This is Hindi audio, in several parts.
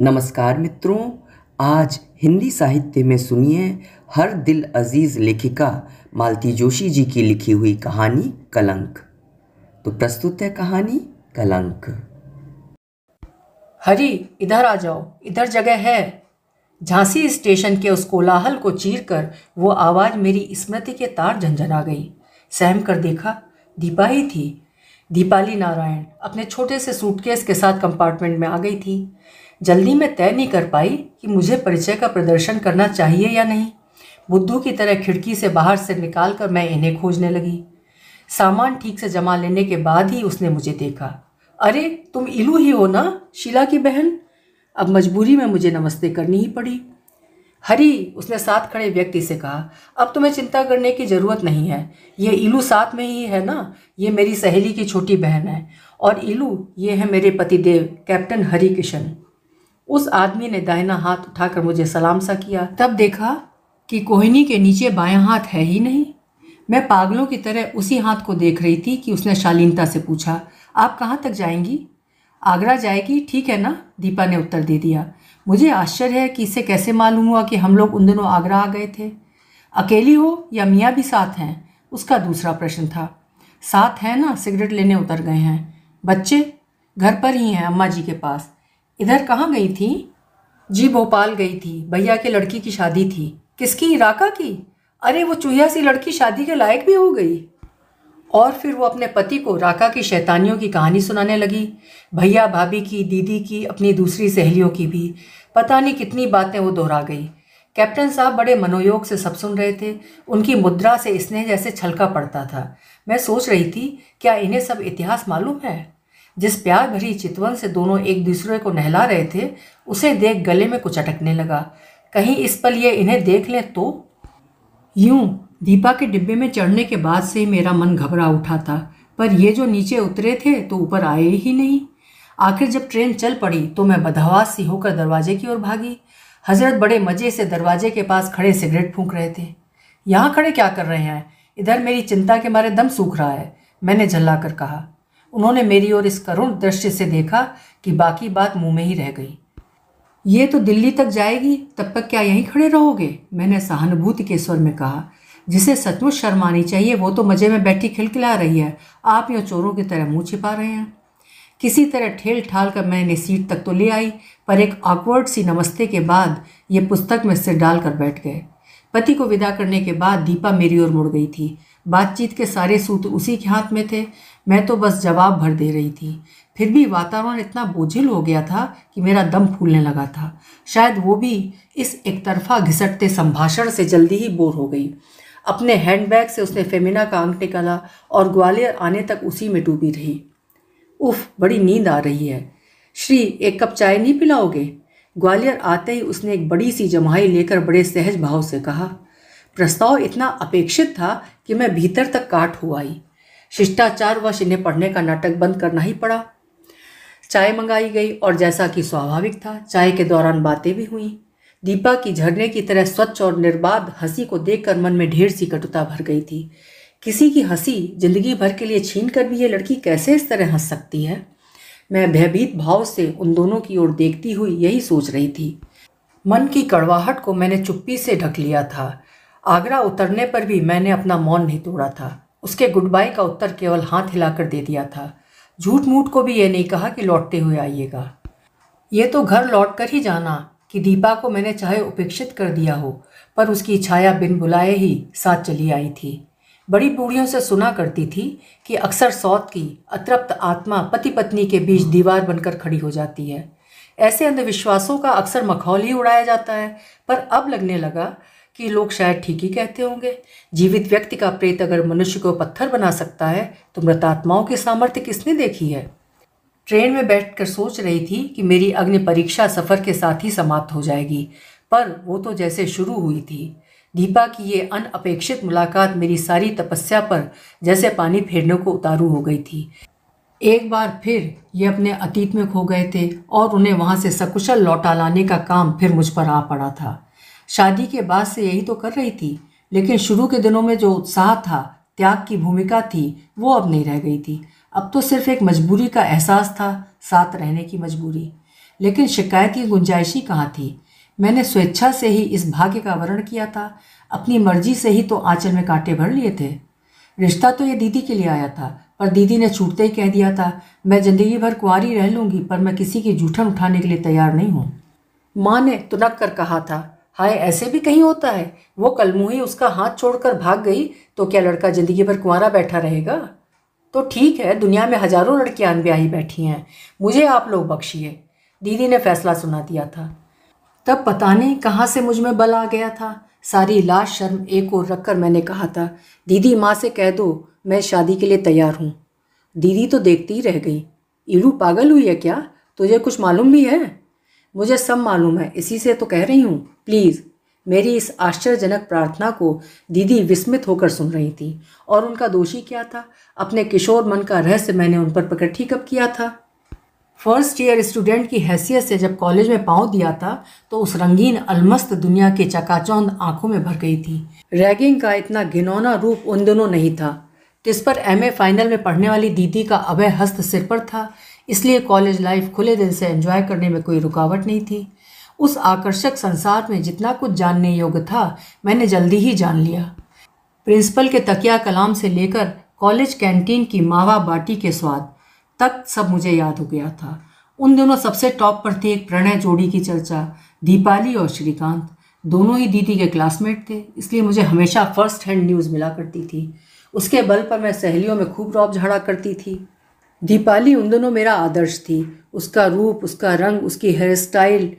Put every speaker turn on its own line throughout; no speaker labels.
नमस्कार मित्रों आज हिंदी साहित्य में सुनिए हर दिल अजीज लेखिका मालती जोशी जी की लिखी हुई कहानी कलंक तो प्रस्तुत है कहानी कलंक हरी इधर आ जाओ इधर जगह है झांसी स्टेशन के उस कोलाहल को चीर कर वो आवाज़ मेरी स्मृति के तार झंझना गई सहम कर देखा दीपा ही थी दीपाली नारायण अपने छोटे से सूटकेस के साथ कंपार्टमेंट में आ गई थी जल्दी में तय नहीं कर पाई कि मुझे परिचय का प्रदर्शन करना चाहिए या नहीं बुद्धू की तरह खिड़की से बाहर से निकाल कर मैं इन्हें खोजने लगी सामान ठीक से जमा लेने के बाद ही उसने मुझे देखा अरे तुम इलू ही हो ना शीला की बहन अब मजबूरी में मुझे नमस्ते करनी ही पड़ी हरी उसने साथ खड़े व्यक्ति से कहा अब तुम्हें चिंता करने की ज़रूरत नहीं है ये इलू साथ में ही है ना ये मेरी सहेली की छोटी बहन है और इलू ये है मेरे पतिदेव कैप्टन हरी किशन उस आदमी ने दाहिना हाथ उठाकर मुझे सलाम सा किया तब देखा कि कोहिनी के नीचे बायां हाथ है ही नहीं मैं पागलों की तरह उसी हाथ को देख रही थी कि उसने शालीनता से पूछा आप कहाँ तक जाएंगी आगरा जाएगी ठीक है ना दीपा ने उत्तर दे दिया मुझे आश्चर्य है कि इससे कैसे मालूम हुआ कि हम लोग उन दिनों आगरा आ गए थे अकेली हो या मियाँ भी साथ हैं उसका दूसरा प्रश्न था साथ हैं ना सिगरेट लेने उतर गए हैं बच्चे घर पर ही हैं अम्मा जी के पास इधर कहाँ गई थी जी भोपाल गई थी भैया के लड़की की शादी थी किसकी इराका की अरे वो चूहिया सी लड़की शादी के लायक भी हो गई और फिर वो अपने पति को राका की शैतानियों की कहानी सुनाने लगी भैया भाभी की दीदी की अपनी दूसरी सहेलियों की भी पता नहीं कितनी बातें वो दोहरा गई कैप्टन साहब बड़े मनोयोग से सब सुन रहे थे उनकी मुद्रा से स्नेह जैसे छलका पड़ता था मैं सोच रही थी क्या इन्हें सब इतिहास मालूम है जिस प्यार भरी चितवन से दोनों एक दूसरे को नहला रहे थे उसे देख गले में कुछ अटकने लगा कहीं इस पल ये इन्हें देख लें तो यूं दीपा के डिब्बे में चढ़ने के बाद से ही मेरा मन घबरा उठा था पर ये जो नीचे उतरे थे तो ऊपर आए ही नहीं आखिर जब ट्रेन चल पड़ी तो मैं बदहवास सी होकर दरवाजे की ओर भागी हजरत बड़े मज़े से दरवाजे के पास खड़े सिगरेट फूंक रहे थे यहाँ खड़े क्या कर रहे हैं इधर मेरी चिंता के मारे दम सूख रहा है मैंने झल्ला कर कहा उन्होंने मेरी ओर इस करुण दृष्टि से देखा कि बाकी बात मुंह में ही रह गई ये तो दिल्ली तक जाएगी तब तक क्या यहीं खड़े रहोगे मैंने सहानुभूति के स्वर में कहा जिसे सचमुच शर्मानी चाहिए वो तो मज़े में बैठी खिलखिला रही है आप यो चोरों की तरह मुंह छिपा रहे हैं किसी तरह ठेल ठाल कर मैंने सीट तक तो ले आई पर एक ऑकवर्ड सी नमस्ते के बाद ये पुस्तक में सिर डाल कर बैठ गए पति को विदा करने के बाद दीपा मेरी ओर मुड़ गई थी बातचीत के सारे सूत्र उसी के हाथ में थे मैं तो बस जवाब भर दे रही थी फिर भी वातावरण इतना बोझिल हो गया था कि मेरा दम फूलने लगा था शायद वो भी इस एक तरफा घिसटते संभाषण से जल्दी ही बोर हो गई अपने हैंडबैग से उसने फेमिना का अंक निकाला और ग्वालियर आने तक उसी में डूबी रही उफ बड़ी नींद आ रही है श्री एक कप चाय नहीं पिलाओगे ग्वालियर आते ही उसने एक बड़ी सी जमाई लेकर बड़े सहज भाव से कहा प्रस्ताव इतना अपेक्षित था कि मैं भीतर तक काट हुआ आई शिष्टाचार वश इन्हें पढ़ने का नाटक बंद करना ही पड़ा चाय मंगाई गई और जैसा कि स्वाभाविक था चाय के दौरान बातें भी हुई दीपा की झरने की तरह स्वच्छ और निर्बाध हंसी को देखकर मन में ढेर सी कटुता भर गई थी किसी की हंसी जिंदगी भर के लिए छीन कर भी ये लड़की कैसे इस तरह हंस सकती है मैं भयभीत भाव से उन दोनों की ओर देखती हुई यही सोच रही थी मन की कड़वाहट को मैंने चुप्पी से ढक लिया था आगरा उतरने पर भी मैंने अपना मौन नहीं तोड़ा था उसके गुड बाय का उत्तर केवल हाथ हिलाकर दे दिया था झूठ मूठ को भी ये नहीं कहा कि लौटते हुए आइएगा ये तो घर लौट कर ही जाना कि दीपा को मैंने चाहे उपेक्षित कर दिया हो पर उसकी छाया बिन बुलाए ही साथ चली आई थी बड़ी बूढ़ियों से सुना करती थी कि अक्सर सौत की अतृप्त आत्मा पति पत्नी के बीच दीवार बनकर खड़ी हो जाती है ऐसे अंधविश्वासों का अक्सर मखौल ही उड़ाया जाता है पर अब लगने लगा कि लोग शायद ठीक ही कहते होंगे जीवित व्यक्ति का प्रेत अगर मनुष्य को पत्थर बना सकता है तो मृतात्माओं की सामर्थ्य किसने देखी है ट्रेन में बैठकर सोच रही थी कि मेरी अग्नि परीक्षा सफ़र के साथ ही समाप्त हो जाएगी पर वो तो जैसे शुरू हुई थी दीपा की ये अनअपेक्षित मुलाकात मेरी सारी तपस्या पर जैसे पानी फेरने को उतारू हो गई थी एक बार फिर ये अपने अतीत में खो गए थे और उन्हें वहाँ से सकुशल लौटा लाने का काम फिर मुझ पर आ पड़ा था शादी के बाद से यही तो कर रही थी लेकिन शुरू के दिनों में जो उत्साह था त्याग की भूमिका थी वो अब नहीं रह गई थी अब तो सिर्फ एक मजबूरी का एहसास था साथ रहने की मजबूरी लेकिन शिकायत की गुंजाइशी कहाँ थी मैंने स्वेच्छा से ही इस भाग्य का वर्ण किया था अपनी मर्जी से ही तो आंचल में कांटे भर लिए थे रिश्ता तो ये दीदी के लिए आया था पर दीदी ने छूटते ही कह दिया था मैं ज़िंदगी भर कुंवारी रह लूँगी पर मैं किसी की जूठन उठाने के लिए तैयार नहीं हूँ माँ ने तुनक कर कहा था हाय ऐसे भी कहीं होता है वो ही उसका हाथ छोड़कर भाग गई तो क्या लड़का ज़िंदगी भर कुंवारा बैठा रहेगा तो ठीक है दुनिया में हज़ारों लड़कियां अनब्याही बैठी हैं मुझे आप लोग बख्शिए दीदी ने फैसला सुना दिया था तब पता नहीं कहाँ से मुझ में बल आ गया था सारी लाश शर्म एक रख रखकर मैंने कहा था दीदी माँ से कह दो मैं शादी के लिए तैयार हूँ दीदी तो देखती ही रह गई इलू पागल हुई है क्या तुझे कुछ मालूम भी है मुझे सब मालूम है इसी से तो कह रही हूँ प्लीज़ मेरी इस आश्चर्यजनक प्रार्थना को दीदी विस्मित होकर सुन रही थी और उनका दोषी क्या था अपने किशोर मन का रहस्य मैंने उन पर प्रकट ही कब किया था फर्स्ट ईयर स्टूडेंट की हैसियत से जब कॉलेज में पाँव दिया था तो उस रंगीन अलमस्त दुनिया के चकाचौंध आंखों में भर गई थी रैगिंग का इतना घिनौना रूप उन दिनों नहीं था जिस पर एम फाइनल में पढ़ने वाली दीदी का अभय हस्त सिर पर था इसलिए कॉलेज लाइफ खुले दिल से एंजॉय करने में कोई रुकावट नहीं थी उस आकर्षक संसार में जितना कुछ जानने योग्य था मैंने जल्दी ही जान लिया प्रिंसिपल के तकिया कलाम से लेकर कॉलेज कैंटीन की मावा बाटी के स्वाद तक सब मुझे याद हो गया था उन दोनों सबसे टॉप पर थी एक प्रणय जोड़ी की चर्चा दीपाली और श्रीकांत दोनों ही दीदी के क्लासमेट थे इसलिए मुझे हमेशा फर्स्ट हैंड न्यूज़ मिला करती थी उसके बल पर मैं सहेलियों में खूब रॉप झाड़ा करती थी दीपाली उन दोनों मेरा आदर्श थी उसका रूप उसका रंग उसकी हेयर स्टाइल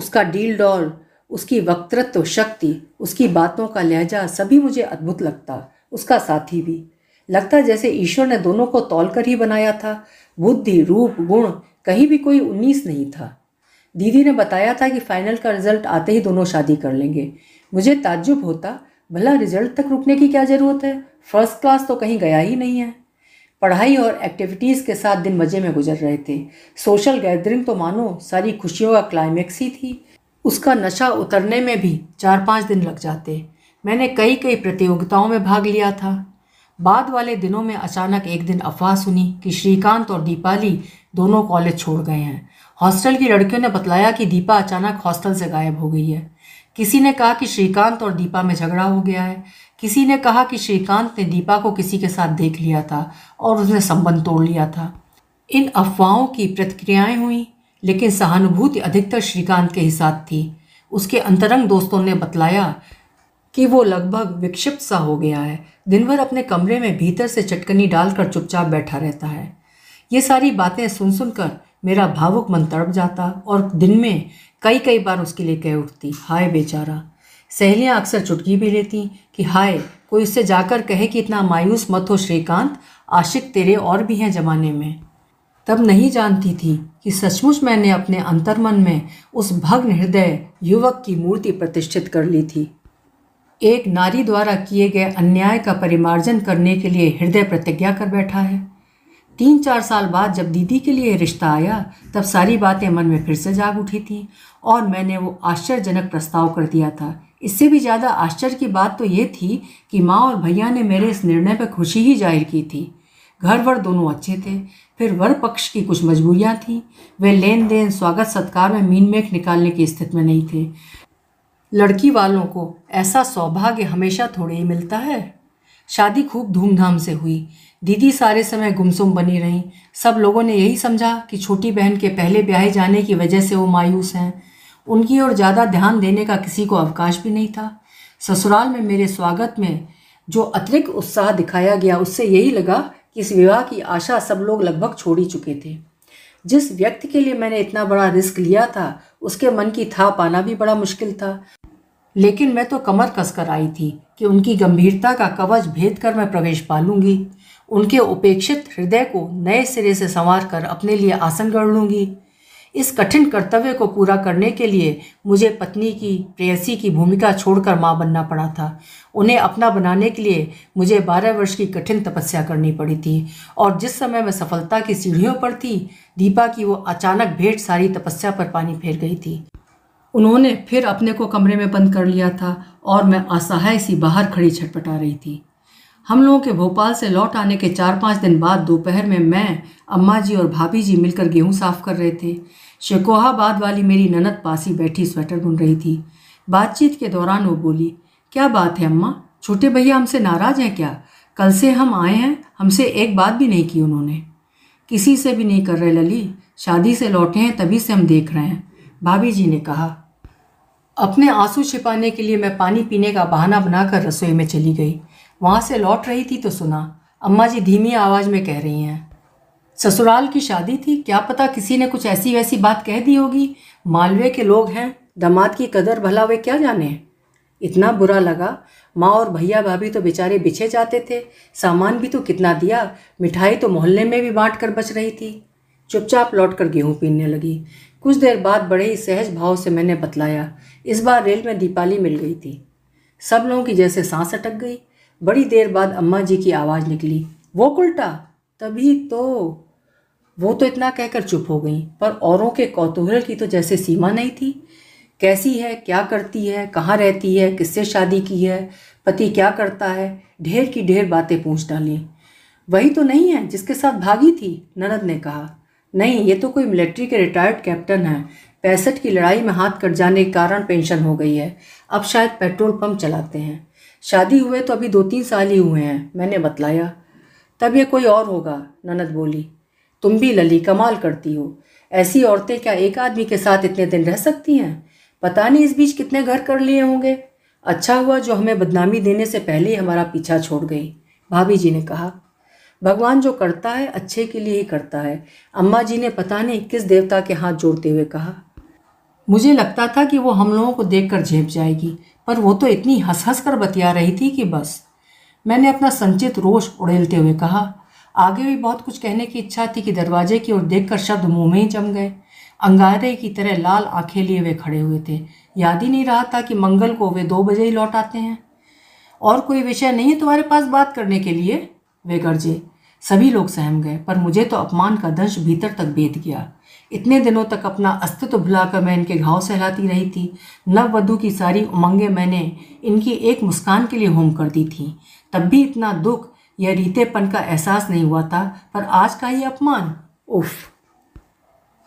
उसका डील डॉल उसकी वक्तृत्व शक्ति उसकी बातों का लहजा सभी मुझे अद्भुत लगता उसका साथी भी लगता जैसे ईश्वर ने दोनों को तोल कर ही बनाया था बुद्धि रूप गुण कहीं भी कोई उन्नीस नहीं था दीदी ने बताया था कि फाइनल का रिजल्ट आते ही दोनों शादी कर लेंगे मुझे ताज्जुब होता भला रिजल्ट तक रुकने की क्या ज़रूरत है फर्स्ट क्लास तो कहीं गया ही नहीं है पढ़ाई और एक्टिविटीज़ के साथ दिन मज़े में गुजर रहे थे सोशल गैदरिंग तो मानो सारी खुशियों का क्लाइमैक्स ही थी उसका नशा उतरने में भी चार पाँच दिन लग जाते मैंने कई कई प्रतियोगिताओं में भाग लिया था बाद वाले दिनों में अचानक एक दिन अफवाह सुनी कि श्रीकांत और दीपाली दोनों कॉलेज छोड़ गए हैं हॉस्टल की लड़कियों ने बतलाया कि दीपा अचानक हॉस्टल से गायब हो गई है किसी ने कहा कि श्रीकांत और दीपा में झगड़ा हो गया है किसी ने कहा कि श्रीकांत ने दीपा को किसी के साथ देख लिया था और उसने संबंध तोड़ लिया था इन अफवाहों की प्रतिक्रियाएं हुई लेकिन सहानुभूति अधिकतर श्रीकांत के ही साथ थी उसके अंतरंग दोस्तों ने बतलाया कि वो लगभग विक्षिप्त सा हो गया है दिन भर अपने कमरे में भीतर से चटकनी डालकर चुपचाप बैठा रहता है ये सारी बातें सुन सुनकर मेरा भावुक मन तड़प जाता और दिन में कई कई बार उसके लिए कह उठती हाय बेचारा सहेलियां अक्सर चुटकी भी लेती कि हाय कोई उससे जाकर कहे कि इतना मायूस मत हो श्रीकांत आशिक तेरे और भी हैं जमाने में तब नहीं जानती थी कि सचमुच मैंने अपने अंतर्मन में उस भग्न हृदय युवक की मूर्ति प्रतिष्ठित कर ली थी एक नारी द्वारा किए गए अन्याय का परिमार्जन करने के लिए हृदय प्रतिज्ञा कर बैठा है तीन चार साल बाद जब दीदी के लिए रिश्ता आया तब सारी बातें मन में फिर से जाग उठी थी और मैंने वो आश्चर्यजनक प्रस्ताव कर दिया था इससे भी ज़्यादा आश्चर्य की बात तो ये थी कि माँ और भैया ने मेरे इस निर्णय पर खुशी ही जाहिर की थी घर वर दोनों अच्छे थे फिर वर पक्ष की कुछ मजबूरियाँ थीं वे लेन देन स्वागत सत्कार में मीन मेख निकालने की स्थिति में नहीं थे लड़की वालों को ऐसा सौभाग्य हमेशा थोड़े ही मिलता है शादी खूब धूमधाम से हुई दीदी सारे समय गुमसुम बनी रहीं सब लोगों ने यही समझा कि छोटी बहन के पहले ब्याहे जाने की वजह से वो मायूस हैं उनकी ओर ज़्यादा ध्यान देने का किसी को अवकाश भी नहीं था ससुराल में मेरे स्वागत में जो अतिरिक्त उत्साह दिखाया गया उससे यही लगा कि इस विवाह की आशा सब लोग लगभग छोड़ ही चुके थे जिस व्यक्ति के लिए मैंने इतना बड़ा रिस्क लिया था उसके मन की था पाना भी बड़ा मुश्किल था लेकिन मैं तो कमर कसकर आई थी कि उनकी गंभीरता का कवच भेद कर मैं प्रवेश पा उनके उपेक्षित हृदय को नए सिरे से संवार कर अपने लिए आसन गढ़ लूँगी इस कठिन कर्तव्य को पूरा करने के लिए मुझे पत्नी की प्रेयसी की भूमिका छोड़कर माँ बनना पड़ा था उन्हें अपना बनाने के लिए मुझे बारह वर्ष की कठिन तपस्या करनी पड़ी थी और जिस समय मैं सफलता की सीढ़ियों पर थी दीपा की वो अचानक भेंट सारी तपस्या पर पानी फेर गई थी उन्होंने फिर अपने को कमरे में बंद कर लिया था और मैं असहाय सी बाहर खड़ी छटपटा रही थी हम लोगों के भोपाल से लौट आने के चार पाँच दिन बाद दोपहर में मैं अम्मा जी और भाभी जी मिलकर गेहूँ साफ कर रहे थे शेकोहाबाद वाली मेरी ननद पासी बैठी स्वेटर बुन रही थी बातचीत के दौरान वो बोली क्या बात है अम्मा छोटे भैया हमसे नाराज़ हैं क्या कल से हम आए हैं हमसे एक बात भी नहीं की उन्होंने किसी से भी नहीं कर रहे लली शादी से लौटे हैं तभी से हम देख रहे हैं भाभी जी ने कहा अपने आंसू छिपाने के लिए मैं पानी पीने का बहाना बनाकर रसोई में चली गई वहाँ से लौट रही थी तो सुना अम्मा जी धीमी आवाज़ में कह रही हैं ससुराल की शादी थी क्या पता किसी ने कुछ ऐसी वैसी बात कह दी होगी मालवे के लोग हैं दामाद की कदर भला वे क्या जाने इतना बुरा लगा माँ और भैया भाभी तो बेचारे बिछे जाते थे सामान भी तो कितना दिया मिठाई तो मोहल्ले में भी बांट कर बच रही थी चुपचाप लौट कर गेहूँ पीनने लगी कुछ देर बाद बड़े ही सहज भाव से मैंने बतलाया इस बार रेल में दीपाली मिल गई थी सब लोगों की जैसे सांस अटक गई बड़ी देर बाद अम्मा जी की आवाज़ निकली वो उल्टा तभी तो वो तो इतना कहकर चुप हो गई पर औरों के कौतूहल की तो जैसे सीमा नहीं थी कैसी है क्या करती है कहाँ रहती है किससे शादी की है पति क्या करता है ढेर की ढेर बातें पूछ डाली वही तो नहीं है जिसके साथ भागी थी ननद ने कहा नहीं ये तो कोई मिलिट्री के रिटायर्ड कैप्टन है पैंसठ की लड़ाई में हाथ कट जाने के कारण पेंशन हो गई है अब शायद पेट्रोल पंप चलाते हैं शादी हुए तो अभी दो तीन साल ही हुए हैं मैंने बतलाया तब ये कोई और होगा ननद बोली तुम भी लली कमाल करती हो ऐसी औरतें क्या एक आदमी के साथ इतने दिन रह सकती हैं पता नहीं इस बीच कितने घर कर लिए होंगे अच्छा हुआ जो हमें बदनामी देने से पहले ही हमारा पीछा छोड़ गई भाभी जी ने कहा भगवान जो करता है अच्छे के लिए ही करता है अम्मा जी ने पता नहीं किस देवता के हाथ जोड़ते हुए कहा मुझे लगता था कि वो हम लोगों को देखकर झेप जाएगी पर वो तो इतनी हंस हंस कर बतिया रही थी कि बस मैंने अपना संचित रोष उड़ेलते हुए कहा आगे भी बहुत कुछ कहने की इच्छा थी कि दरवाजे की ओर देखकर शब्द मुंह में ही जम गए अंगारे की तरह लाल आंखें लिए वे खड़े हुए थे याद ही नहीं रहा था कि मंगल को वे दो बजे ही लौट आते हैं और कोई विषय नहीं है तुम्हारे पास बात करने के लिए वे गर्जे सभी लोग सहम गए पर मुझे तो अपमान का दंश भीतर तक बेद गया इतने दिनों तक अपना अस्तित्व भुलाकर मैं इनके घाव सहलाती रही थी नववधु की सारी उमंगें मैंने इनकी एक मुस्कान के लिए होम कर दी थी तब भी इतना दुख या रीतेपन का एहसास नहीं हुआ था पर आज का ही अपमान उफ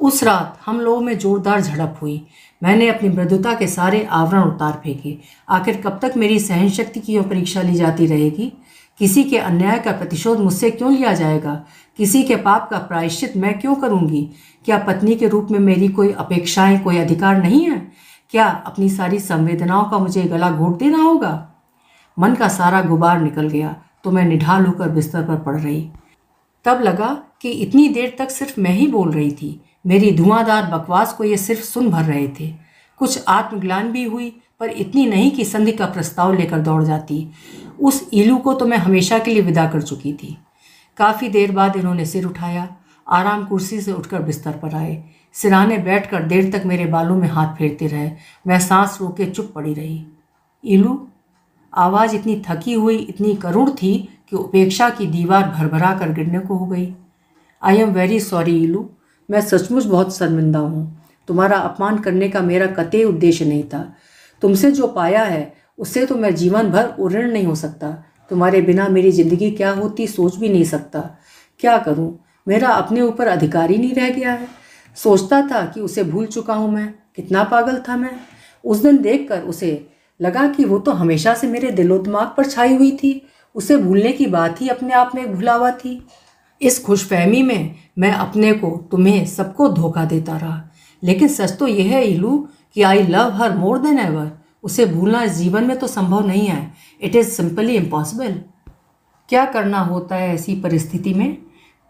उस रात हम लोगों में जोरदार झड़प हुई मैंने अपनी मृदुता के सारे आवरण उतार फेंके आखिर कब तक मेरी सहन शक्ति की परीक्षा ली जाती रहेगी किसी के अन्याय का प्रतिशोध मुझसे क्यों लिया जाएगा किसी के पाप का प्रायश्चित मैं क्यों करूंगी क्या पत्नी के रूप में मेरी कोई अपेक्षाएं कोई अधिकार नहीं है क्या अपनी सारी संवेदनाओं का मुझे गला घोट देना होगा मन का सारा गुबार निकल गया तो मैं निढाल होकर बिस्तर पर पड़ रही तब लगा कि इतनी देर तक सिर्फ मैं ही बोल रही थी मेरी धुआंधार बकवास को ये सिर्फ सुन भर रहे थे कुछ आत्मग्लान भी हुई पर इतनी नहीं कि संधि का प्रस्ताव लेकर दौड़ जाती उस ईलू को तो मैं हमेशा के लिए विदा कर चुकी थी काफ़ी देर बाद इन्होंने सिर उठाया आराम कुर्सी से उठकर बिस्तर पर आए सिराने बैठकर देर तक मेरे बालों में हाथ फेरते रहे मैं सांस रोके के चुप पड़ी रही इलू आवाज़ इतनी थकी हुई इतनी करुण थी कि उपेक्षा की दीवार भरभरा कर गिरने को हो गई आई एम वेरी सॉरी इलू मैं सचमुच बहुत शर्मिंदा हूँ तुम्हारा अपमान करने का मेरा कतई उद्देश्य नहीं था तुमसे जो पाया है उससे तो मैं जीवन भर उऋण नहीं हो सकता तुम्हारे बिना मेरी ज़िंदगी क्या होती सोच भी नहीं सकता क्या करूँ मेरा अपने ऊपर अधिकार ही नहीं रह गया है सोचता था कि उसे भूल चुका हूँ मैं कितना पागल था मैं उस दिन देख कर उसे लगा कि वो तो हमेशा से मेरे दिलो दिमाग पर छाई हुई थी उसे भूलने की बात ही अपने आप में भुलावा थी इस खुशफहमी में मैं अपने को तुम्हें सबको धोखा देता रहा लेकिन सच तो यह है इलू कि I love her more than ever उसे भूलना इस जीवन में तो संभव नहीं है इट इज़ सिंपली इम्पॉसिबल क्या करना होता है ऐसी परिस्थिति में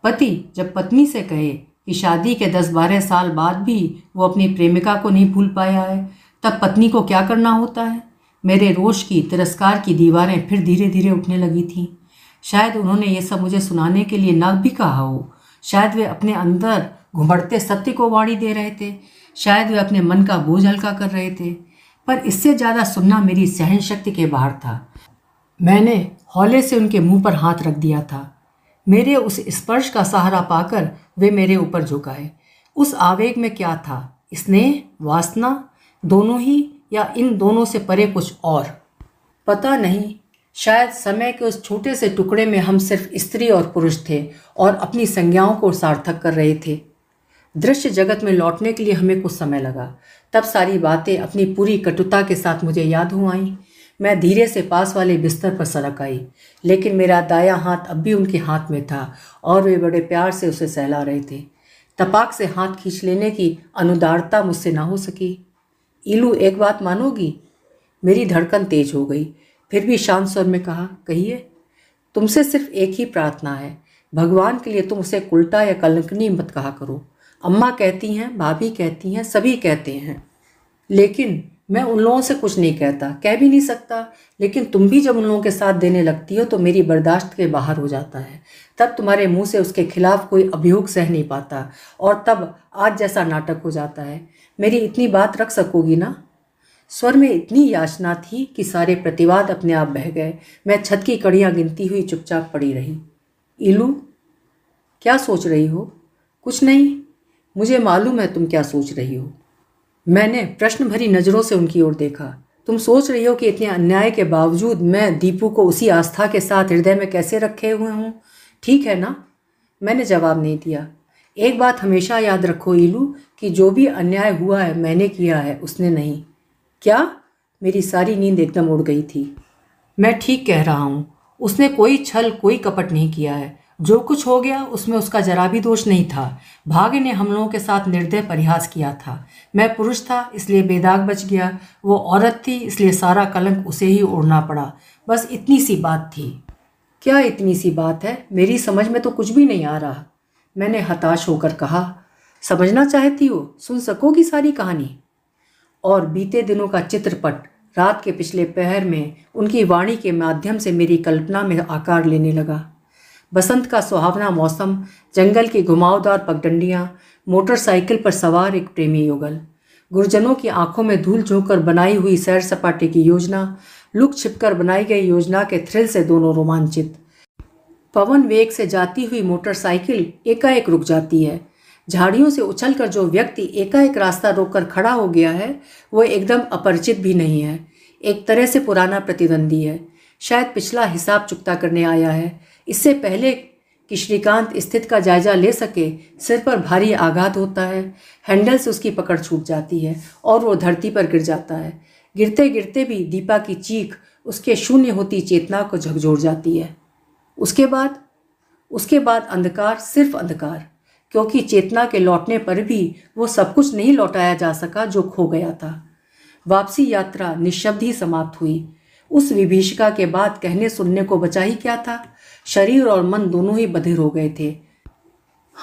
पति जब पत्नी से कहे कि शादी के दस बारह साल बाद भी वो अपनी प्रेमिका को नहीं भूल पाया है तब पत्नी को क्या करना होता है मेरे रोष की तिरस्कार की दीवारें फिर धीरे धीरे उठने लगी थीं शायद उन्होंने ये सब मुझे सुनाने के लिए ना भी कहा हो शायद वे अपने अंदर घुमड़ते सत्य को वाणी दे रहे थे शायद वे अपने मन का बोझ हल्का कर रहे थे पर इससे ज़्यादा सुनना मेरी सहन शक्ति के बाहर था मैंने हौले से उनके मुंह पर हाथ रख दिया था मेरे उस स्पर्श का सहारा पाकर वे मेरे ऊपर झुकाए उस आवेग में क्या था स्नेह वासना दोनों ही या इन दोनों से परे कुछ और पता नहीं शायद समय के उस छोटे से टुकड़े में हम सिर्फ स्त्री और पुरुष थे और अपनी संज्ञाओं को सार्थक कर रहे थे दृश्य जगत में लौटने के लिए हमें कुछ समय लगा तब सारी बातें अपनी पूरी कटुता के साथ मुझे याद हो आईं मैं धीरे से पास वाले बिस्तर पर सड़क आई लेकिन मेरा दाया हाथ अब भी उनके हाथ में था और वे बड़े प्यार से उसे सहला रहे थे तपाक से हाथ खींच लेने की अनुदारता मुझसे ना हो सकी इलू एक बात मानोगी मेरी धड़कन तेज हो गई फिर भी शांत स्वर में कहा कहिए तुमसे सिर्फ एक ही प्रार्थना है भगवान के लिए तुम उसे उल्टा या कलंकनी मत कहा करो अम्मा कहती हैं भाभी कहती हैं सभी कहते हैं लेकिन मैं उन लोगों से कुछ नहीं कहता कह भी नहीं सकता लेकिन तुम भी जब उन लोगों के साथ देने लगती हो तो मेरी बर्दाश्त के बाहर हो जाता है तब तुम्हारे मुंह से उसके खिलाफ कोई अभियोग सह नहीं पाता और तब आज जैसा नाटक हो जाता है मेरी इतनी बात रख सकोगी ना स्वर में इतनी याचना थी कि सारे प्रतिवाद अपने आप बह गए मैं छत की कड़ियाँ गिनती हुई चुपचाप पड़ी रही इलू क्या सोच रही हो कुछ नहीं मुझे मालूम है तुम क्या सोच रही हो मैंने प्रश्न भरी नज़रों से उनकी ओर देखा तुम सोच रही हो कि इतने अन्याय के बावजूद मैं दीपू को उसी आस्था के साथ हृदय में कैसे रखे हुए हूँ ठीक है ना मैंने जवाब नहीं दिया एक बात हमेशा याद रखो इलू कि जो भी अन्याय हुआ है मैंने किया है उसने नहीं क्या मेरी सारी नींद एकदम उड़ गई थी मैं ठीक कह रहा हूँ उसने कोई छल कोई कपट नहीं किया है जो कुछ हो गया उसमें उसका जरा भी दोष नहीं था भाग्य ने हम लोगों के साथ निर्दय परिहास किया था मैं पुरुष था इसलिए बेदाग बच गया वो औरत थी इसलिए सारा कलंक उसे ही उड़ना पड़ा बस इतनी सी बात थी क्या इतनी सी बात है मेरी समझ में तो कुछ भी नहीं आ रहा मैंने हताश होकर कहा समझना चाहती हो सुन सकोगी सारी कहानी और बीते दिनों का चित्रपट रात के पिछले पहर में उनकी वाणी के माध्यम से मेरी कल्पना में आकार लेने लगा बसंत का सुहावना मौसम जंगल की घुमावदार पगडंडियाँ मोटरसाइकिल पर सवार एक प्रेमी युगल गुरुजनों की आंखों में धूल झोंक कर बनाई हुई सैर सपाटे की योजना लुक छिपकर बनाई गई योजना के थ्रिल से दोनों रोमांचित पवन वेग से जाती हुई मोटरसाइकिल एकाएक रुक जाती है झाड़ियों से उछलकर जो व्यक्ति एकाएक रास्ता रोककर खड़ा हो गया है वो एकदम अपरिचित भी नहीं है एक तरह से पुराना प्रतिद्वंदी है शायद पिछला हिसाब चुकता करने आया है इससे पहले कि श्रीकांत स्थित का जायजा ले सके सिर पर भारी आघात होता है हैंडल से उसकी पकड़ छूट जाती है और वो धरती पर गिर जाता है गिरते गिरते भी दीपा की चीख उसके शून्य होती चेतना को झकझोर जाती है उसके बाद उसके बाद अंधकार सिर्फ अंधकार क्योंकि चेतना के लौटने पर भी वो सब कुछ नहीं लौटाया जा सका जो खो गया था वापसी यात्रा निःशब्द ही समाप्त हुई उस विभीषिका के बाद कहने सुनने को बचा ही क्या था शरीर और मन दोनों ही बधिर हो गए थे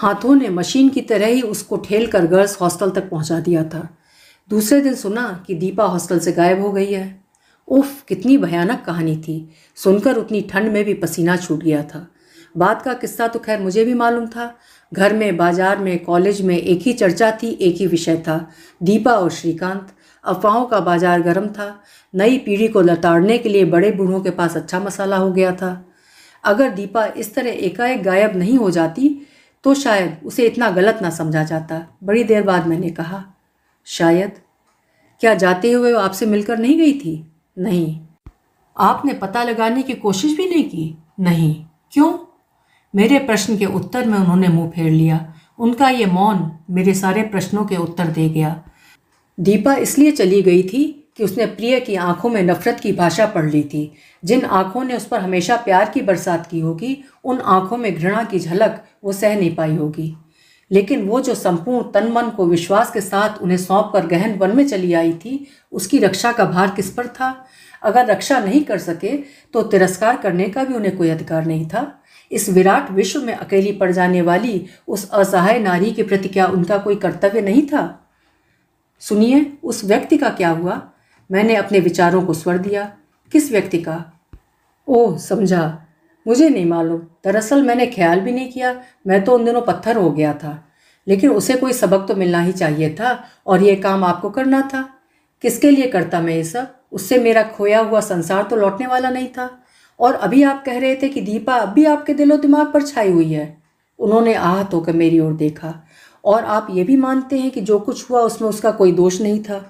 हाथों ने मशीन की तरह ही उसको ठेल कर गर्ल्स हॉस्टल तक पहुंचा दिया था दूसरे दिन सुना कि दीपा हॉस्टल से गायब हो गई है उफ कितनी भयानक कहानी थी सुनकर उतनी ठंड में भी पसीना छूट गया था बात का किस्सा तो खैर मुझे भी मालूम था घर में बाजार में कॉलेज में एक ही चर्चा थी एक ही विषय था दीपा और श्रीकांत अफवाहों का बाजार गर्म था नई पीढ़ी को लताड़ने के लिए बड़े बूढ़ों के पास अच्छा मसाला हो गया था अगर दीपा इस तरह एकाएक गायब नहीं हो जाती तो शायद उसे इतना गलत ना समझा जाता बड़ी देर बाद मैंने कहा शायद क्या जाते हुए आपसे मिलकर नहीं गई थी नहीं आपने पता लगाने की कोशिश भी नहीं की नहीं क्यों मेरे प्रश्न के उत्तर में उन्होंने मुंह फेर लिया उनका ये मौन मेरे सारे प्रश्नों के उत्तर दे गया दीपा इसलिए चली गई थी कि उसने प्रिय की आंखों में नफरत की भाषा पढ़ ली थी जिन आंखों ने उस पर हमेशा प्यार की बरसात की होगी उन आंखों में घृणा की झलक वो सह नहीं पाई होगी लेकिन वो जो संपूर्ण तन मन को विश्वास के साथ उन्हें सौंप कर गहन वन में चली आई थी उसकी रक्षा का भार किस पर था अगर रक्षा नहीं कर सके तो तिरस्कार करने का भी उन्हें कोई अधिकार नहीं था इस विराट विश्व में अकेली पड़ जाने वाली उस असहाय नारी के प्रति क्या उनका कोई कर्तव्य नहीं था सुनिए उस व्यक्ति का क्या हुआ मैंने अपने विचारों को स्वर दिया किस व्यक्ति का ओह समझा मुझे नहीं मालूम दरअसल मैंने ख्याल भी नहीं किया मैं तो उन दिनों पत्थर हो गया था लेकिन उसे कोई सबक तो मिलना ही चाहिए था और ये काम आपको करना था किसके लिए करता मैं ये सब उससे मेरा खोया हुआ संसार तो लौटने वाला नहीं था और अभी आप कह रहे थे कि दीपा अब भी आपके दिलो दिमाग पर छाई हुई है उन्होंने आहत होकर मेरी ओर देखा और आप ये भी मानते हैं कि जो कुछ हुआ उसमें उसका कोई दोष नहीं था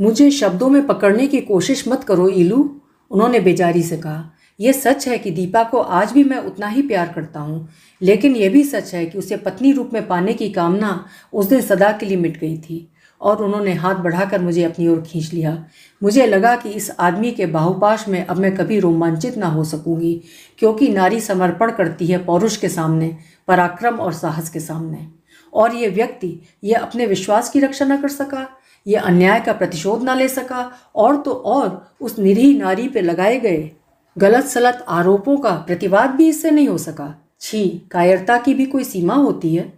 मुझे शब्दों में पकड़ने की कोशिश मत करो इलू उन्होंने बेजारी से कहा यह सच है कि दीपा को आज भी मैं उतना ही प्यार करता हूँ लेकिन यह भी सच है कि उसे पत्नी रूप में पाने की कामना उस दिन सदा के लिए मिट गई थी और उन्होंने हाथ बढ़ाकर मुझे अपनी ओर खींच लिया मुझे लगा कि इस आदमी के बाहुपाश में अब मैं कभी रोमांचित ना हो सकूंगी क्योंकि नारी समर्पण करती है पौरुष के सामने पराक्रम और साहस के सामने और ये व्यक्ति ये अपने विश्वास की रक्षा न कर सका यह अन्याय का प्रतिशोध ना ले सका और तो और उस निरीह नारी पर लगाए गए गलत सलत आरोपों का प्रतिवाद भी इससे नहीं हो सका छी कायरता की भी कोई सीमा होती है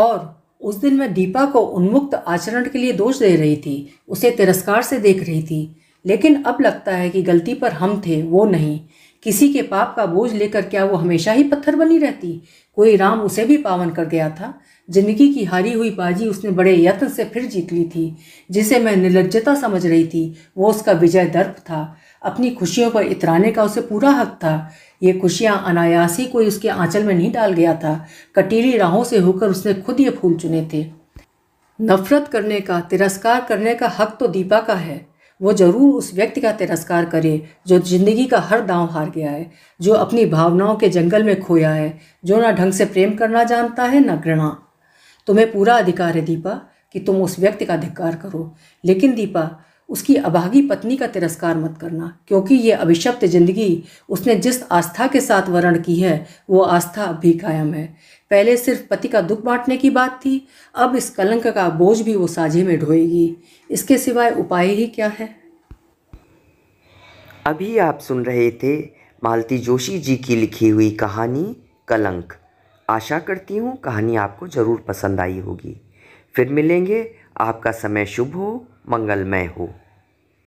और उस दिन मैं दीपा को उन्मुक्त आचरण के लिए दोष दे रही थी उसे तिरस्कार से देख रही थी लेकिन अब लगता है कि गलती पर हम थे वो नहीं किसी के पाप का बोझ लेकर क्या वो हमेशा ही पत्थर बनी रहती कोई राम उसे भी पावन कर गया था जिंदगी की हारी हुई बाजी उसने बड़े यत्न से फिर जीत ली थी जिसे मैं निलज्जता समझ रही थी वो उसका विजय दर्प था अपनी खुशियों पर इतराने का उसे पूरा हक था ये खुशियाँ अनायास ही कोई उसके आंचल में नहीं डाल गया था कटीली राहों से होकर उसने खुद ये फूल चुने थे नफरत करने का तिरस्कार करने का हक तो दीपा का है वो ज़रूर उस व्यक्ति का तिरस्कार करे जो ज़िंदगी का हर दांव हार गया है जो अपनी भावनाओं के जंगल में खोया है जो ना ढंग से प्रेम करना जानता है ना घृणा तुम्हें पूरा अधिकार है दीपा कि तुम उस व्यक्ति का अधिकार करो लेकिन दीपा उसकी अभागी पत्नी का तिरस्कार मत करना क्योंकि ये अभिशप्त जिंदगी उसने जिस आस्था के साथ वर्ण की है वो आस्था भी कायम है पहले सिर्फ पति का दुख बांटने की बात थी अब इस कलंक का बोझ भी वो साझे में ढोएगी इसके सिवाय उपाय ही क्या है अभी आप सुन रहे थे मालती जोशी जी की लिखी हुई कहानी कलंक आशा करती हूँ कहानी आपको ज़रूर पसंद आई होगी फिर मिलेंगे आपका समय शुभ हो मंगलमय हो